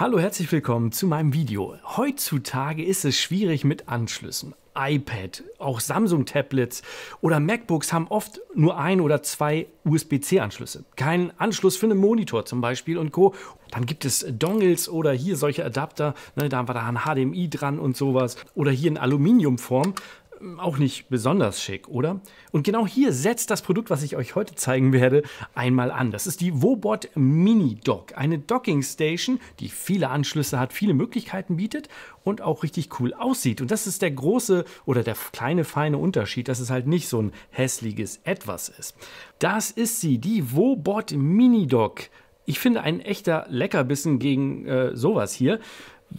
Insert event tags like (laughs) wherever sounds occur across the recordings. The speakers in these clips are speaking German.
Hallo, herzlich willkommen zu meinem Video. Heutzutage ist es schwierig mit Anschlüssen. iPad, auch Samsung-Tablets oder MacBooks haben oft nur ein oder zwei USB-C-Anschlüsse. Keinen Anschluss für einen Monitor zum Beispiel und Co. Dann gibt es Dongles oder hier solche Adapter, ne, da haben wir da ein HDMI dran und sowas. Oder hier in Aluminiumform auch nicht besonders schick, oder? Und genau hier setzt das Produkt, was ich euch heute zeigen werde, einmal an. Das ist die Wobot Mini Dock, eine Docking Station, die viele Anschlüsse hat, viele Möglichkeiten bietet und auch richtig cool aussieht. Und das ist der große oder der kleine feine Unterschied, dass es halt nicht so ein hässliches Etwas ist. Das ist sie, die Wobot Mini Dock. Ich finde ein echter Leckerbissen gegen äh, sowas hier.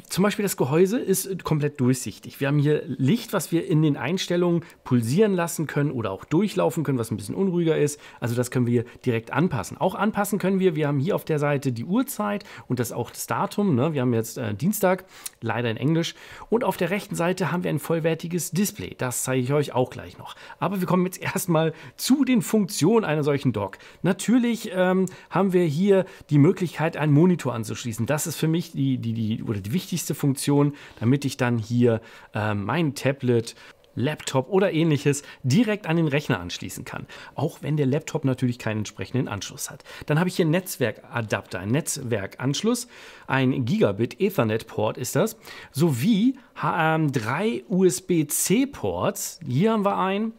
Zum Beispiel das Gehäuse ist komplett durchsichtig. Wir haben hier Licht, was wir in den Einstellungen pulsieren lassen können oder auch durchlaufen können, was ein bisschen unruhiger ist. Also das können wir direkt anpassen. Auch anpassen können wir, wir haben hier auf der Seite die Uhrzeit und das auch das Datum. Ne? Wir haben jetzt äh, Dienstag, leider in Englisch. Und auf der rechten Seite haben wir ein vollwertiges Display. Das zeige ich euch auch gleich noch. Aber wir kommen jetzt (laughs) erstmal zu den Funktionen einer solchen Dock. Natürlich ähm, haben wir hier die Möglichkeit, einen Monitor anzuschließen. Das ist für mich die, die, die, oder die wichtigste Funktion, damit ich dann hier äh, mein Tablet Laptop oder ähnliches direkt an den Rechner anschließen kann, auch wenn der Laptop natürlich keinen entsprechenden Anschluss hat. Dann habe ich hier einen Netzwerkadapter, einen Netzwerkanschluss, ein Gigabit Ethernet Port ist das, sowie ähm, drei USB-C Ports. Hier haben wir einen,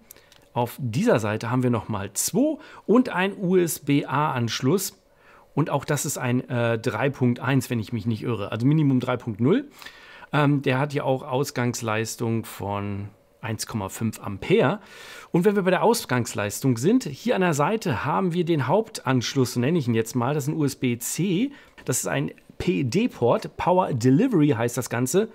auf dieser Seite haben wir nochmal zwei und ein USB-A-Anschluss und auch das ist ein äh, 3.1, wenn ich mich nicht irre, also Minimum 3.0. Ähm, der hat ja auch Ausgangsleistung von 1,5 Ampere. Und wenn wir bei der Ausgangsleistung sind, hier an der Seite haben wir den Hauptanschluss, nenne ich ihn jetzt mal, das ist ein USB-C. Das ist ein PD-Port, Power Delivery heißt das Ganze.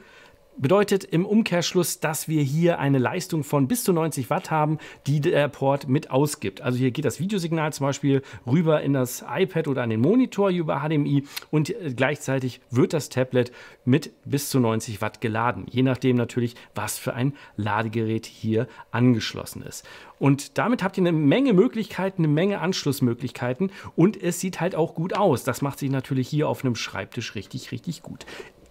Bedeutet im Umkehrschluss, dass wir hier eine Leistung von bis zu 90 Watt haben, die der Port mit ausgibt. Also hier geht das Videosignal zum Beispiel rüber in das iPad oder an den Monitor über HDMI und äh, gleichzeitig wird das Tablet mit bis zu 90 Watt geladen. Je nachdem natürlich, was für ein Ladegerät hier angeschlossen ist. Und damit habt ihr eine Menge Möglichkeiten, eine Menge Anschlussmöglichkeiten und es sieht halt auch gut aus. Das macht sich natürlich hier auf einem Schreibtisch richtig, richtig gut.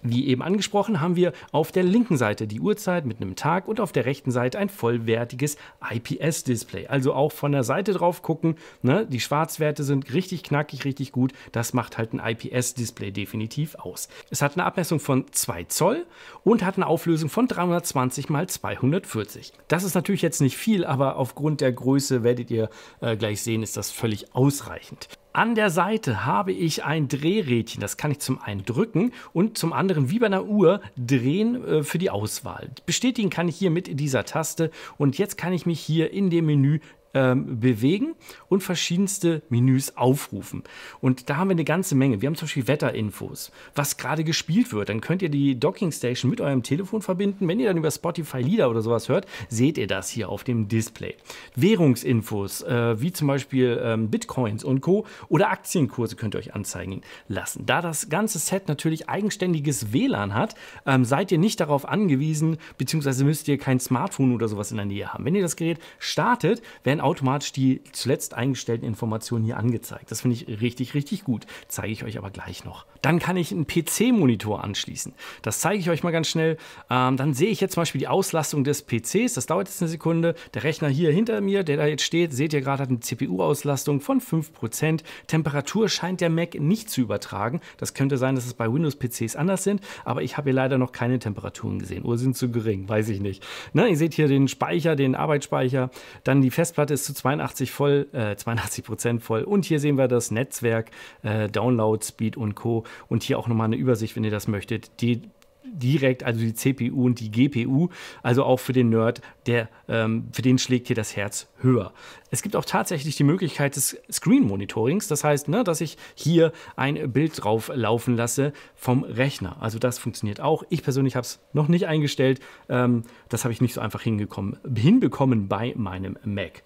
Wie eben angesprochen, haben wir auf der linken Seite die Uhrzeit mit einem Tag und auf der rechten Seite ein vollwertiges IPS-Display. Also auch von der Seite drauf gucken. Ne? Die Schwarzwerte sind richtig knackig, richtig gut. Das macht halt ein IPS-Display definitiv aus. Es hat eine Abmessung von 2 Zoll und hat eine Auflösung von 320 x 240. Das ist natürlich jetzt nicht viel, aber aufgrund der Größe werdet ihr äh, gleich sehen, ist das völlig ausreichend. An der Seite habe ich ein Drehrädchen, das kann ich zum einen drücken und zum anderen wie bei einer Uhr drehen äh, für die Auswahl. Bestätigen kann ich hier mit dieser Taste und jetzt kann ich mich hier in dem Menü ähm, bewegen und verschiedenste Menüs aufrufen. Und da haben wir eine ganze Menge. Wir haben zum Beispiel Wetterinfos, was gerade gespielt wird. Dann könnt ihr die Docking Station mit eurem Telefon verbinden. Wenn ihr dann über Spotify Lieder oder sowas hört, seht ihr das hier auf dem Display. Währungsinfos, äh, wie zum Beispiel ähm, Bitcoins und Co. oder Aktienkurse könnt ihr euch anzeigen lassen. Da das ganze Set natürlich eigenständiges WLAN hat, ähm, seid ihr nicht darauf angewiesen, beziehungsweise müsst ihr kein Smartphone oder sowas in der Nähe haben. Wenn ihr das Gerät startet, werden automatisch die zuletzt eingestellten Informationen hier angezeigt. Das finde ich richtig, richtig gut. Zeige ich euch aber gleich noch. Dann kann ich einen PC-Monitor anschließen. Das zeige ich euch mal ganz schnell. Ähm, dann sehe ich jetzt zum Beispiel die Auslastung des PCs. Das dauert jetzt eine Sekunde. Der Rechner hier hinter mir, der da jetzt steht, seht ihr gerade, hat eine CPU-Auslastung von 5%. Temperatur scheint der Mac nicht zu übertragen. Das könnte sein, dass es bei Windows-PCs anders sind, aber ich habe hier leider noch keine Temperaturen gesehen. Oder sind zu gering, weiß ich nicht. Na, ne, ihr seht hier den Speicher, den Arbeitsspeicher, dann die Festplatte ist zu 82 voll, äh, 82 Prozent voll. Und hier sehen wir das Netzwerk, äh, Download, Speed und Co. Und hier auch nochmal eine Übersicht, wenn ihr das möchtet. Die direkt, also die CPU und die GPU, also auch für den Nerd, der, ähm, für den schlägt hier das Herz höher. Es gibt auch tatsächlich die Möglichkeit des Screen-Monitorings, das heißt, ne, dass ich hier ein Bild drauf laufen lasse vom Rechner. Also das funktioniert auch. Ich persönlich habe es noch nicht eingestellt, ähm, das habe ich nicht so einfach hingekommen, hinbekommen bei meinem Mac.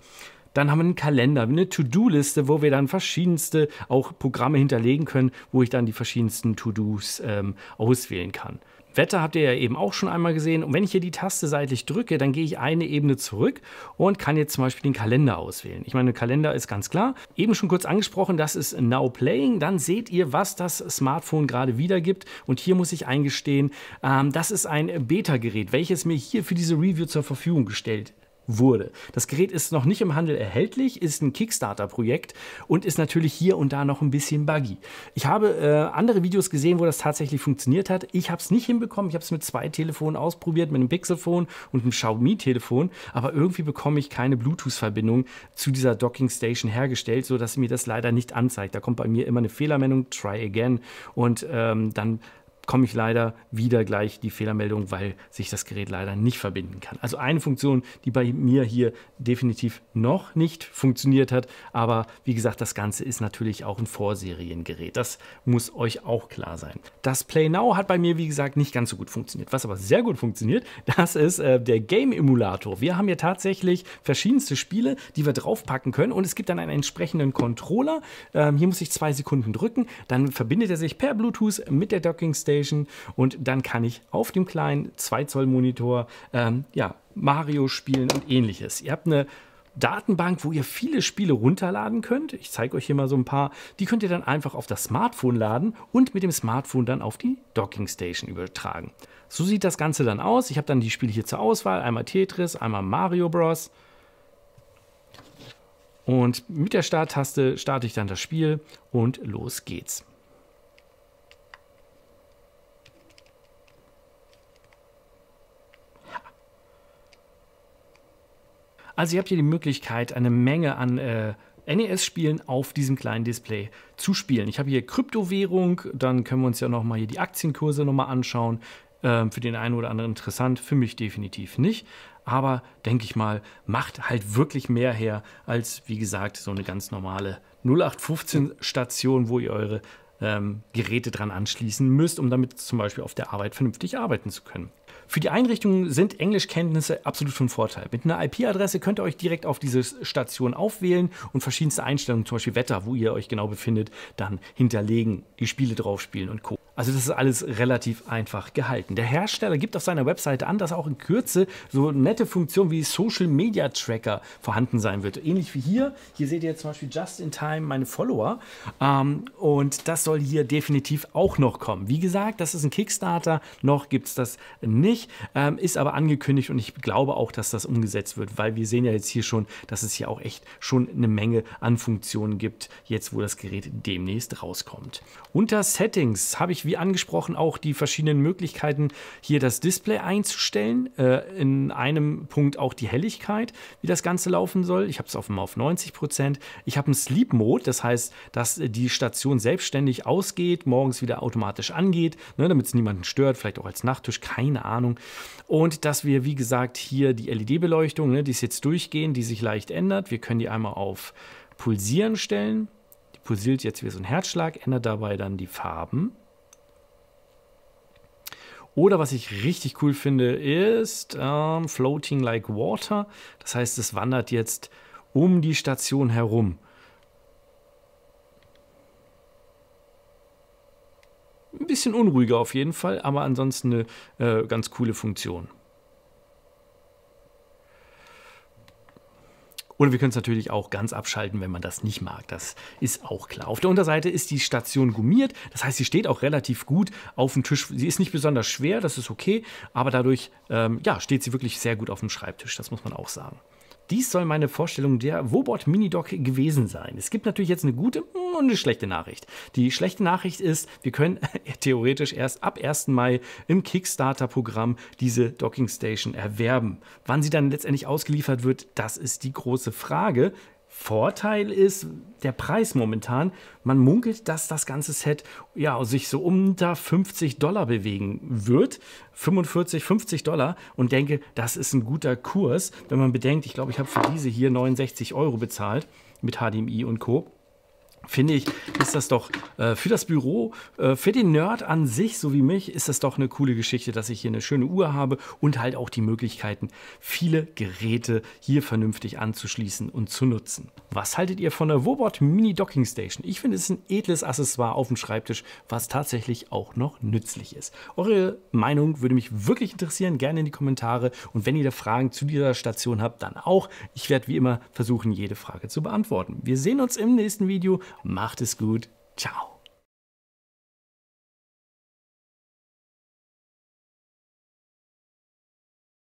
Dann haben wir einen Kalender, eine To-Do-Liste, wo wir dann verschiedenste auch Programme hinterlegen können, wo ich dann die verschiedensten To-Dos ähm, auswählen kann. Wetter habt ihr ja eben auch schon einmal gesehen. Und wenn ich hier die Taste seitlich drücke, dann gehe ich eine Ebene zurück und kann jetzt zum Beispiel den Kalender auswählen. Ich meine, Kalender ist ganz klar. Eben schon kurz angesprochen, das ist Now Playing. Dann seht ihr, was das Smartphone gerade wiedergibt. Und hier muss ich eingestehen, ähm, das ist ein Beta-Gerät, welches mir hier für diese Review zur Verfügung gestellt wurde. Das Gerät ist noch nicht im Handel erhältlich, ist ein Kickstarter-Projekt und ist natürlich hier und da noch ein bisschen buggy. Ich habe äh, andere Videos gesehen, wo das tatsächlich funktioniert hat. Ich habe es nicht hinbekommen. Ich habe es mit zwei Telefonen ausprobiert, mit einem Pixelphone und einem Xiaomi-Telefon, aber irgendwie bekomme ich keine Bluetooth-Verbindung zu dieser Docking-Station hergestellt, sodass mir das leider nicht anzeigt. Da kommt bei mir immer eine Fehlermeldung, try again und ähm, dann bekomme ich leider wieder gleich die Fehlermeldung, weil sich das Gerät leider nicht verbinden kann. Also eine Funktion, die bei mir hier definitiv noch nicht funktioniert hat, aber wie gesagt, das Ganze ist natürlich auch ein Vorseriengerät. Das muss euch auch klar sein. Das Play Now hat bei mir, wie gesagt, nicht ganz so gut funktioniert. Was aber sehr gut funktioniert, (laughs) das ist äh, der Game Emulator. Wir haben hier tatsächlich verschiedenste Spiele, die wir draufpacken können und es gibt dann einen entsprechenden Controller. Ähm, hier muss ich zwei Sekunden drücken, dann verbindet er sich per Bluetooth mit der Docking Station Playstation und dann kann ich auf dem kleinen 2 Zoll Monitor ähm, ja, Mario spielen und ähnliches. Ihr habt eine Datenbank, wo ihr viele Spiele runterladen könnt. Ich zeige euch hier mal so ein paar. Die könnt ihr dann einfach auf das Smartphone laden und mit dem Smartphone dann auf die Docking Station übertragen. So sieht das Ganze dann aus. Ich habe dann die Spiele hier zur Auswahl. Einmal Tetris, einmal Mario Bros. Und mit der Starttaste starte ich dann das Spiel und los geht's. Also ihr habt hier die Möglichkeit, eine Menge an äh, NES-Spielen auf diesem kleinen Display zu spielen. Ich habe hier Kryptowährung, dann können wir uns ja nochmal hier die Aktienkurse nochmal anschauen. Ähm, für den einen oder anderen interessant, für mich definitiv nicht. Aber denke ich mal, macht halt wirklich mehr her als, wie gesagt, so eine ganz normale 0815-Station, wo ihr eure ähm, Geräte dran anschließen müsst, um damit zum Beispiel auf der Arbeit vernünftig arbeiten zu können. Für die Einrichtung sind Englischkenntnisse absolut von Vorteil. Mit einer IP-Adresse könnt ihr euch direkt auf diese Station aufwählen und verschiedenste Einstellungen, zum Beispiel Wetter, wo ihr euch genau befindet, dann hinterlegen, die Spiele draufspielen und Co. Also das ist alles relativ einfach gehalten. Der Hersteller gibt auf seiner Webseite an, dass auch in Kürze so nette Funktionen wie Social Media Tracker vorhanden sein wird. Ähnlich wie hier. Hier seht ihr jetzt zum Beispiel just in time meine Follower. Ähm, und das soll hier definitiv auch noch kommen. Wie gesagt, das ist ein Kickstarter. Noch gibt es das nicht. Ähm, ist aber angekündigt und ich glaube auch, dass das umgesetzt wird, weil wir sehen ja jetzt hier schon, dass es hier auch echt schon eine Menge an Funktionen gibt, jetzt wo das Gerät demnächst rauskommt. Unter Settings habe ich wie angesprochen auch die verschiedenen Möglichkeiten, hier das Display einzustellen. Äh, in einem Punkt auch die Helligkeit, wie das Ganze laufen soll. Ich habe es auf, auf 90 Prozent. Ich habe einen Sleep Mode, das heißt, dass äh, die Station selbstständig ausgeht, morgens wieder automatisch angeht, ne, damit es niemanden stört, vielleicht auch als Nachttisch, keine Ahnung. Und dass wir, wie gesagt, hier die LED-Beleuchtung, ne, die ist jetzt durchgehen, die sich leicht ändert. Wir können die einmal auf Pulsieren stellen. Die pulsiert jetzt wie so ein Herzschlag, ändert dabei dann die Farben. Oder was ich richtig cool finde, ist ähm, Floating Like Water. Das heißt, es wandert jetzt um die Station herum. Ein bisschen unruhiger auf jeden Fall, aber ansonsten eine äh, ganz coole Funktion. Und wir können es natürlich auch ganz abschalten, wenn man das nicht mag. Das ist auch klar. Auf der Unterseite ist die Station gummiert. Das heißt, sie steht auch relativ gut auf dem Tisch. Sie ist nicht besonders schwer, das ist okay. Aber dadurch ähm, ja, steht sie wirklich sehr gut auf dem Schreibtisch. Das muss man auch sagen. Dies soll meine Vorstellung der Wobot Minidoc gewesen sein. Es gibt natürlich jetzt eine gute und eine schlechte Nachricht. Die schlechte Nachricht ist, wir können (laughs) theoretisch erst ab 1. Mai im Kickstarter-Programm diese Docking Station erwerben. Wann sie dann letztendlich ausgeliefert wird, das ist die große Frage. Vorteil ist der Preis momentan. Man munkelt, dass das ganze Set ja sich so unter 50 Dollar bewegen wird. 45, 50 Dollar und denke, das ist ein guter Kurs, wenn man bedenkt, ich glaube, ich habe für diese hier 69 Euro bezahlt mit HDMI und Co finde ich, ist das doch äh, für das Büro, äh, für den Nerd an sich, so wie mich, ist das doch eine coole Geschichte, dass ich hier eine schöne Uhr habe und halt auch die Möglichkeiten, viele Geräte hier vernünftig anzuschließen und zu nutzen. Was haltet ihr von der Wobot Mini Docking Station? Ich finde, es ist ein edles Accessoire auf dem Schreibtisch, was tatsächlich auch noch nützlich ist. Eure Meinung würde mich wirklich interessieren, gerne in die Kommentare und wenn ihr da Fragen zu dieser Station habt, dann auch. Ich werde wie immer versuchen, jede Frage zu beantworten. Wir sehen uns im nächsten Video. Macht es gut. Ciao.